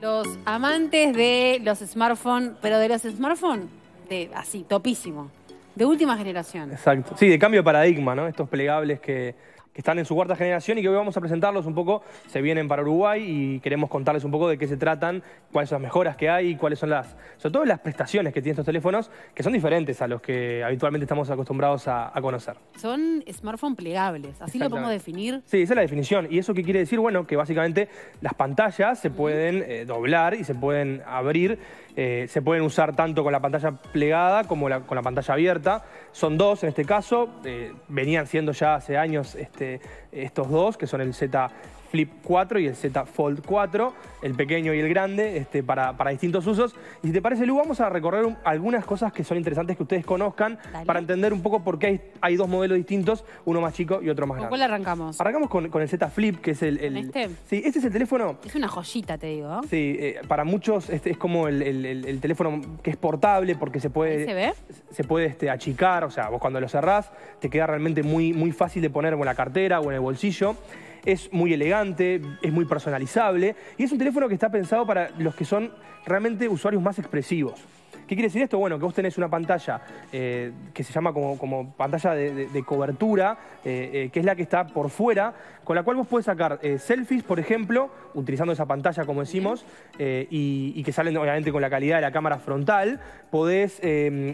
Los amantes de los smartphones, pero de los smartphones, de así, topísimo, de última generación. Exacto. Sí, de cambio de paradigma, ¿no? Estos plegables que están en su cuarta generación y que hoy vamos a presentarlos un poco. Se vienen para Uruguay y queremos contarles un poco de qué se tratan, cuáles son las mejoras que hay y cuáles son las, sobre todo las prestaciones que tienen estos teléfonos, que son diferentes a los que habitualmente estamos acostumbrados a, conocer. Son smartphones plegables, así lo podemos definir. Sí, esa es la definición. ¿Y eso qué quiere decir? Bueno, que básicamente las pantallas se pueden eh, doblar y se pueden abrir, eh, se pueden usar tanto con la pantalla plegada como con la pantalla abierta. Son dos en este caso, eh, venían siendo ya hace años... Este, estos dos, que son el Z Flip 4 y el Z Fold 4, el pequeño y el grande, este, para, distintos usos. Y si te parece, Lu, vamos a recorrer algunas cosas que son interesantes que ustedes conozcan para entender un poco por qué hay, hay, dos modelos distintos, uno más chico y otro más grande. cuál arrancamos? Arrancamos con, el Z Flip, que es el... este? Sí, este es el teléfono... Es una joyita, te digo. Sí, eh, para muchos este es como el, teléfono que es portable porque se puede... ¿Se Se puede este, achicar, o sea, vos cuando lo cerrás te queda realmente muy, muy fácil de poner en la cartera o en el bolsillo es muy elegante, es muy personalizable y es un teléfono que está pensado para los que son realmente usuarios más expresivos. ¿Qué quiere decir esto? Bueno, que vos tenés una pantalla eh, que se llama como, pantalla de, cobertura, eh, eh, que es la que está por fuera, con la cual vos podés sacar selfies, por ejemplo, utilizando esa pantalla, como decimos, y, que salen obviamente con la calidad de la cámara frontal. Podés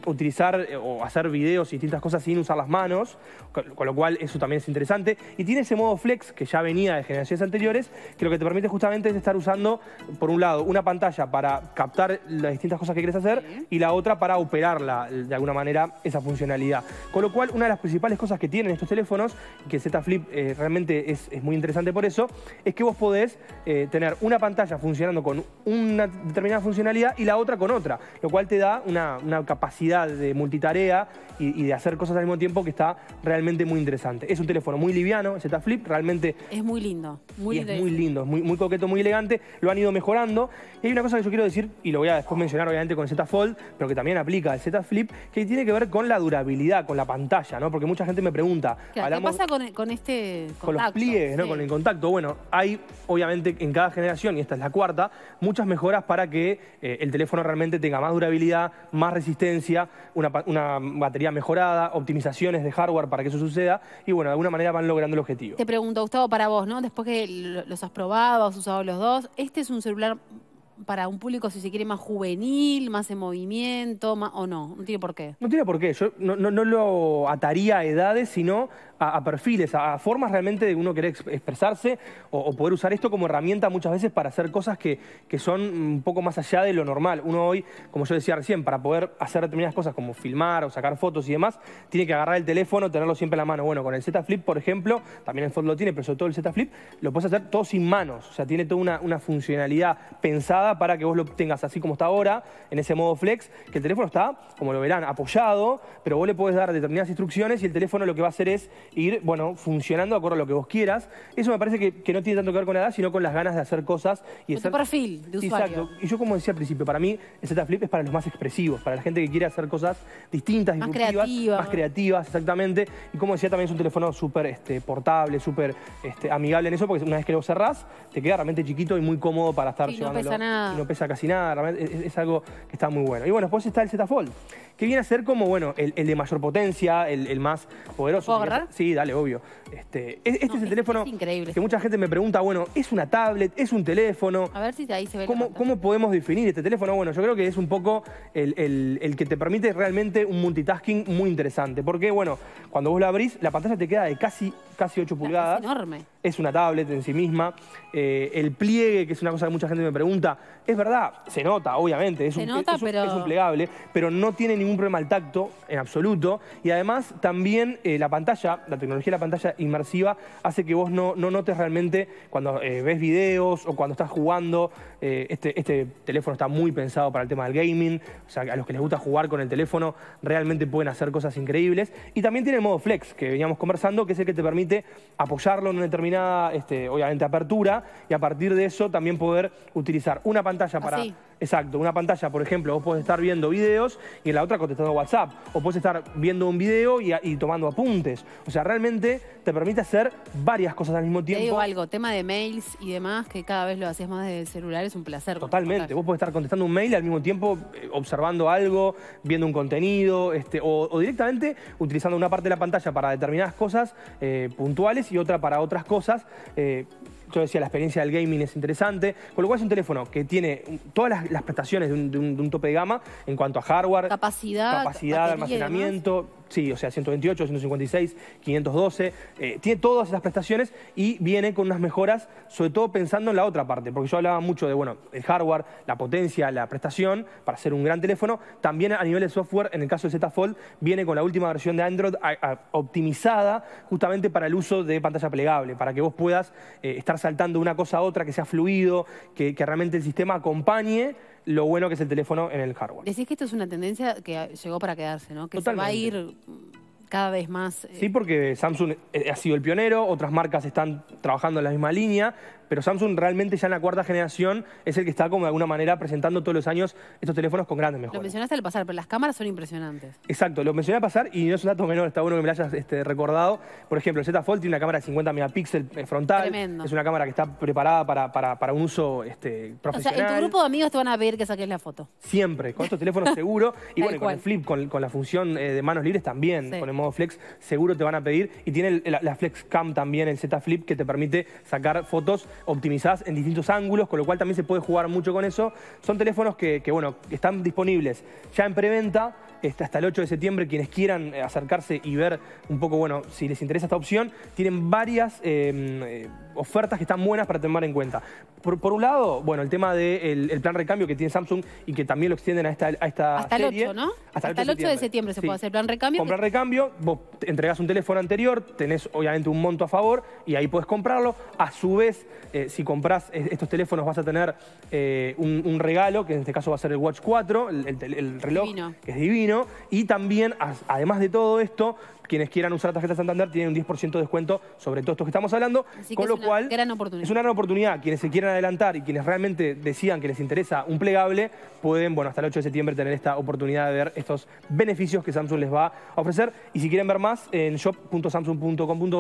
utilizar o hacer videos y distintas cosas sin usar las manos, con, con lo cual eso también es interesante. Y tiene ese modo flex que ya venía de generaciones anteriores, que lo que te permite justamente es estar usando, por un lado, una pantalla para captar las distintas cosas que quieres hacer y la otra para operarla, de alguna manera, esa funcionalidad. Con lo cual, una de las principales cosas que tienen estos teléfonos, que Z Flip eh, realmente es, muy interesante por eso, es que vos podés eh, tener una pantalla funcionando con una determinada funcionalidad y la otra con otra, lo cual te da una, capacidad de multitarea y, de hacer cosas al mismo tiempo que está realmente muy interesante. Es un teléfono muy liviano, Z Flip, realmente... Es muy lindo. Muy es muy lindo, es muy, muy coqueto, muy elegante, lo han ido mejorando. Y hay una cosa que yo quiero decir, y lo voy a después mencionar obviamente con Z Fold, pero que también aplica el Z Flip, que tiene que ver con la durabilidad, con la pantalla, ¿no? Porque mucha gente me pregunta... ¿Qué, pasa e-, con, este Con los pliegues, ¿no? Con el contacto. Bueno, hay, obviamente, en cada generación, y esta es la cuarta, muchas mejoras para que eh, el teléfono realmente tenga más durabilidad, más resistencia, una, una batería mejorada, optimizaciones de hardware para que eso suceda, y bueno, de alguna manera van logrando el objetivo. Te pregunto, Gustavo, para vos, ¿no? Después que los has probado, has usado los dos, este es un celular para un público, si se quiere, más juvenil, más en movimiento, más, o no? No tiene por qué. No tiene por qué. Yo no, no, no lo ataría a edades, sino a, perfiles, a, formas realmente de uno querer expresarse o, poder usar esto como herramienta muchas veces para hacer cosas que, son un poco más allá de lo normal. Uno hoy, como yo decía recién, para poder hacer determinadas cosas como filmar o sacar fotos y demás, tiene que agarrar el teléfono, tenerlo siempre en la mano. Bueno, con el Z Flip, por ejemplo, también el Fold lo tiene, pero sobre todo el Z Flip, lo puedes hacer todo sin manos. O sea, tiene toda una, una funcionalidad pensada para que vos lo tengas así como está ahora, en ese modo flex, que el teléfono está, como lo verán, apoyado, pero vos le puedes dar determinadas instrucciones y el teléfono lo que va a hacer es ir, bueno, funcionando acuerdo a lo que vos quieras. Eso me parece que, no tiene tanto que ver con la edad, sino con las ganas de hacer cosas. Y ese Tu perfil de usuario. Exacto. Y yo, como decía al principio, para mí el Z Flip es para los más expresivos, para la gente que quiere hacer cosas distintas, más creativas Más creativas, exactamente. Y como decía, también es un teléfono súper este, portable, súper este, amigable en eso, porque una vez que lo cerrás, te queda realmente chiquito y muy cómodo para estar y No pesa nada. no pesa casi nada, es, algo que está muy bueno. Y bueno, después está el Z Fold, que viene a ser como, bueno, el, de mayor potencia, el, más poderoso. Sí, dale, obvio. Este, es, este el teléfono que mucha gente me pregunta, bueno, ¿es una tablet? ¿Es un teléfono? A ver si ahí se ve. ¿Cómo, ¿cómo podemos definir este teléfono? Bueno, yo creo que es un poco el, que te permite realmente un multitasking muy interesante. Porque, bueno, cuando vos lo abrís, la pantalla te queda de casi, casi 8 pulgadas. enorme es una tablet en sí misma. Eh, el pliegue, que es una cosa que mucha gente me pregunta, es verdad, se nota, obviamente, es, un, nota, plegable, pero no tiene ningún problema al tacto en absoluto. Y además también eh, la pantalla, la tecnología de la pantalla inmersiva hace que vos no, no notes realmente cuando eh, ves videos o cuando estás jugando. este, este teléfono está muy pensado para el tema del gaming, o sea, a los que les gusta jugar con el teléfono realmente pueden hacer cosas increíbles. Y también tiene el modo flex, que veníamos conversando, que es el que te permite apoyarlo en un determinado este, obviamente, apertura y a partir de eso también poder utilizar una pantalla para... Exacto, una pantalla, por ejemplo, vos podés estar viendo videos y en la otra contestando WhatsApp. O podés estar viendo un video y, tomando apuntes. O sea, realmente te permite hacer varias cosas al mismo tiempo. Te digo algo, tema de mails y demás, que cada vez lo hacés más desde celular, es un placer. Totalmente, vos podés estar contestando un mail al mismo tiempo eh, observando algo, viendo un contenido, este, o, directamente utilizando una parte de la pantalla para determinadas cosas eh, puntuales y otra para otras cosas. Eh, yo decía, la experiencia del gaming es interesante, con lo cual es un teléfono que tiene todas las, prestaciones de un, tope de gama en cuanto a hardware, capacidad, capacidad de almacenamiento, Sí, o sea, 128, 156, 512. tiene todas esas prestaciones y viene con unas mejoras, sobre todo pensando en la otra parte, porque yo hablaba mucho de, bueno, el hardware, la potencia, la prestación, para ser un gran teléfono. También a nivel de software, en el caso de Z Fold, viene con la última versión de Android optimizada justamente para el uso de pantalla plegable, para que vos puedas eh, estar saltando una cosa a otra, que sea fluido, que realmente el sistema acompañe lo bueno que es el teléfono en el hardware. Decís que esto es una tendencia que llegó para quedarse, ¿no? Que se va a ir mm, cada vez más. Eh. Sí, porque Samsung eh, ha sido el pionero, otras marcas están trabajando en la misma línea, pero Samsung realmente ya en la cuarta generación es el que está como de alguna manera presentando todos los años estos teléfonos con grandes mejoras. Lo mencionaste al pasar, pero las cámaras son impresionantes. Exacto, lo mencioné al pasar y no es un dato menor, está bueno que me lo hayas este, recordado. Por ejemplo, el Z Fold tiene una cámara de 50 megapíxeles frontal. Es una cámara que está preparada para, para, un uso profesional. Este, o sea, tu grupo de amigos te van a pedir que saques la foto. Siempre, con estos teléfonos seguro. y bueno, con el flip, con, la función eh, de manos libres también, con el modo flex, seguro te van a pedir. Y tiene la, flex cam también, el Z Flip, que te permite sacar fotos Optimizadas en distintos ángulos, con lo cual también se puede jugar mucho con eso. Son teléfonos que, bueno, están disponibles ya en preventa este, hasta el 8 de septiembre, quienes quieran eh, acercarse y ver un poco, bueno, si les interesa esta opción, tienen varias... Eh, eh, ofertas que están buenas para tomar en cuenta. Por, un lado, bueno, el tema del plan recambio que tiene Samsung y que también lo extienden a esta, esta Hasta el 8, ¿no? Hasta, el 8, de septiembre, se puede hacer plan recambio. Con recambio, vos entregás un teléfono anterior, tenés obviamente un monto a favor y ahí puedes comprarlo. A su vez, eh, si compras estos teléfonos vas a tener eh, un, regalo, que en este caso va a ser el Watch 4, el, reloj, que es divino. Y también, además de todo esto, quienes quieran usar tarjeta Santander tienen un 10% de descuento sobre todo esto que estamos hablando. con lo cual, gran es una gran oportunidad. Quienes se quieran adelantar y quienes realmente decían que les interesa un plegable, pueden, bueno, hasta el 8 de septiembre tener esta oportunidad de ver estos beneficios que Samsung les va a ofrecer. Y si quieren ver más, en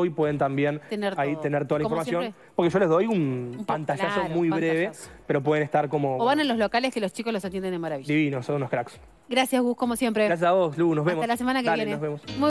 y pueden también ahí tener toda la información. Porque yo les doy un, pantallazo muy breve, pero pueden estar como... O van en los locales que los chicos los atienden de maravilla. Divinos, son unos cracks. Gracias, Gus, como siempre. Gracias a vos, Lu, nos vemos. Hasta la semana que Dale, nos vemos. Muy